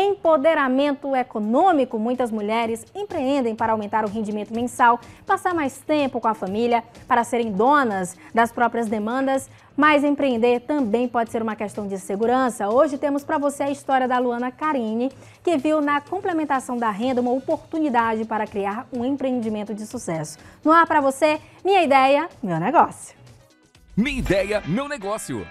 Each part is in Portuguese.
empoderamento econômico. Muitas mulheres empreendem para aumentar o rendimento mensal, passar mais tempo com a família, para serem donas das próprias demandas. Mas empreender também pode ser uma questão de segurança. Hoje temos para você a história da Luana Carini, que viu na complementação da renda uma oportunidade para criar um empreendimento de sucesso. No ar para você, minha ideia, meu negócio. Minha ideia, meu negócio.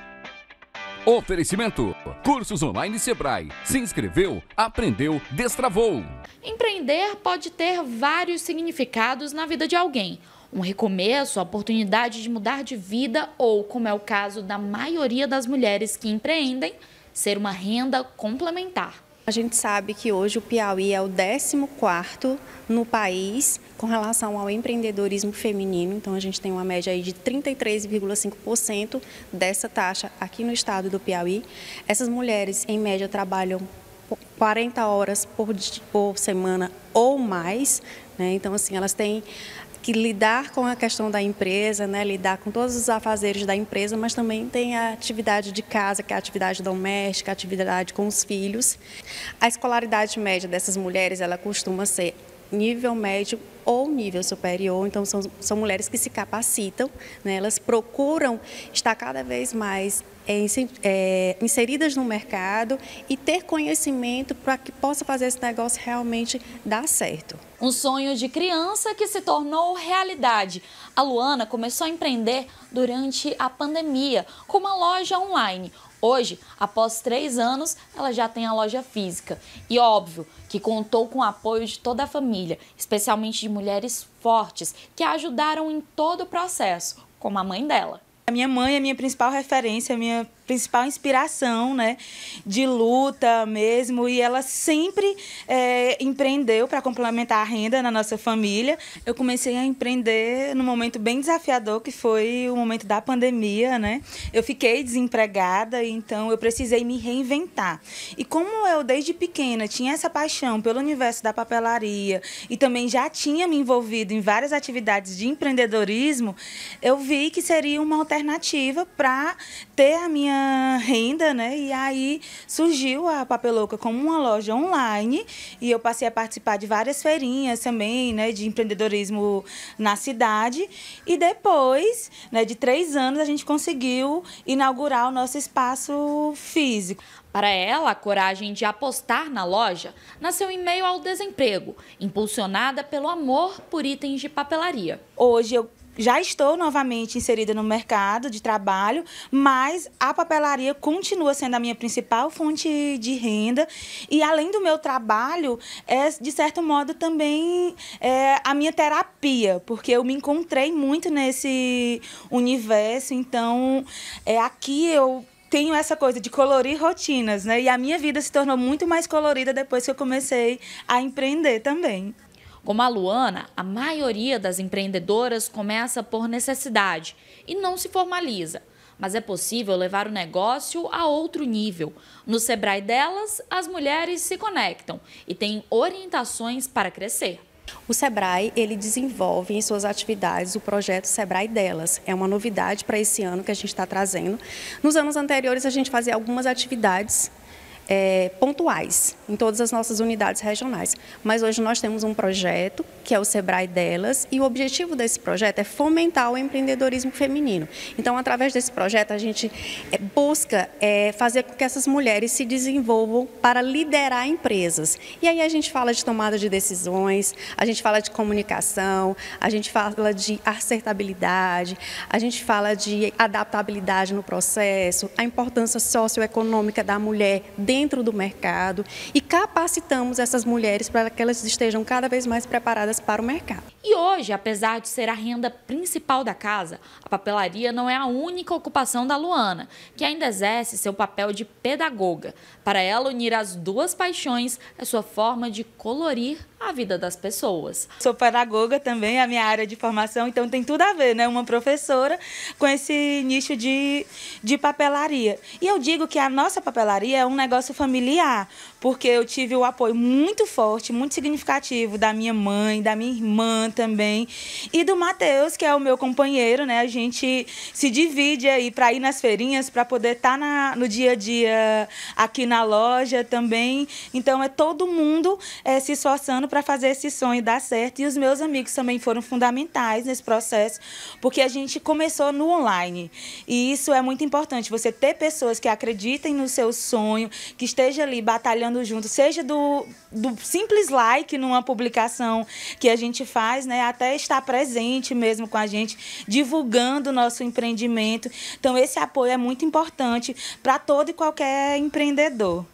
Oferecimento: Cursos online Sebrae. Se inscreveu, aprendeu, destravou. Empreender pode ter vários significados na vida de alguém. Um recomeço, a oportunidade de mudar de vida ou, como é o caso da maioria das mulheres que empreendem, ser uma renda complementar. A gente sabe que hoje o Piauí é o 14º no país com relação ao empreendedorismo feminino, então a gente tem uma média aí de 33,5% dessa taxa aqui no estado do Piauí. Essas mulheres, em média, trabalham 40 horas por, por semana ou mais, né? então assim, elas têm que lidar com a questão da empresa, né, lidar com todos os afazeres da empresa, mas também tem a atividade de casa, que é a atividade doméstica, a atividade com os filhos. A escolaridade média dessas mulheres, ela costuma ser nível médio ou nível superior, então são, são mulheres que se capacitam, né? elas procuram estar cada vez mais é, é, inseridas no mercado e ter conhecimento para que possa fazer esse negócio realmente dar certo. Um sonho de criança que se tornou realidade. A Luana começou a empreender durante a pandemia com uma loja online, Hoje, após três anos, ela já tem a loja física. E óbvio que contou com o apoio de toda a família, especialmente de mulheres fortes que a ajudaram em todo o processo, como a mãe dela. A minha mãe é a minha principal referência, a minha principal inspiração, né? De luta mesmo. E ela sempre é, empreendeu para complementar a renda na nossa família. Eu comecei a empreender num momento bem desafiador, que foi o momento da pandemia, né? Eu fiquei desempregada, então eu precisei me reinventar. E como eu, desde pequena, tinha essa paixão pelo universo da papelaria e também já tinha me envolvido em várias atividades de empreendedorismo, eu vi que seria uma alternativa para ter a minha renda, né? E aí surgiu a Papelouca como uma loja online e eu passei a participar de várias feirinhas também, né? De empreendedorismo na cidade. E depois, né, de três anos, a gente conseguiu inaugurar o nosso espaço físico. Para ela, a coragem de apostar na loja nasceu em meio ao desemprego, impulsionada pelo amor por itens de papelaria. Hoje eu já estou novamente inserida no mercado de trabalho, mas a papelaria continua sendo a minha principal fonte de renda. E além do meu trabalho, é de certo modo também é, a minha terapia, porque eu me encontrei muito nesse universo. Então, é, aqui eu tenho essa coisa de colorir rotinas, né? E a minha vida se tornou muito mais colorida depois que eu comecei a empreender também. Como a Luana, a maioria das empreendedoras começa por necessidade e não se formaliza. Mas é possível levar o negócio a outro nível. No Sebrae delas, as mulheres se conectam e têm orientações para crescer. O Sebrae, ele desenvolve em suas atividades o projeto Sebrae Delas. É uma novidade para esse ano que a gente está trazendo. Nos anos anteriores, a gente fazia algumas atividades é, pontuais em todas as nossas unidades regionais. Mas hoje nós temos um projeto, que é o SEBRAE Delas, e o objetivo desse projeto é fomentar o empreendedorismo feminino. Então, através desse projeto, a gente é, busca é, fazer com que essas mulheres se desenvolvam para liderar empresas. E aí a gente fala de tomada de decisões, a gente fala de comunicação, a gente fala de acertabilidade, a gente fala de adaptabilidade no processo, a importância socioeconômica da mulher dentro dentro do mercado e capacitamos essas mulheres para que elas estejam cada vez mais preparadas para o mercado. E hoje, apesar de ser a renda principal da casa, a papelaria não é a única ocupação da Luana, que ainda exerce seu papel de pedagoga. Para ela, unir as duas paixões é sua forma de colorir a vida das pessoas. Sou pedagoga também, a minha área de formação, então tem tudo a ver, né? Uma professora com esse nicho de, de papelaria. E eu digo que a nossa papelaria é um negócio familiar, porque eu tive o apoio muito forte, muito significativo da minha mãe, da minha irmã também, e do Matheus, que é o meu companheiro, né? A gente se divide aí para ir nas feirinhas, para poder estar tá no dia a dia aqui na loja também. Então é todo mundo é, se esforçando para fazer esse sonho dar certo. E os meus amigos também foram fundamentais nesse processo, porque a gente começou no online. E isso é muito importante, você ter pessoas que acreditem no seu sonho, que esteja ali batalhando junto, seja do, do simples like numa publicação que a gente faz, né, até estar presente mesmo com a gente, divulgando o nosso empreendimento. Então, esse apoio é muito importante para todo e qualquer empreendedor.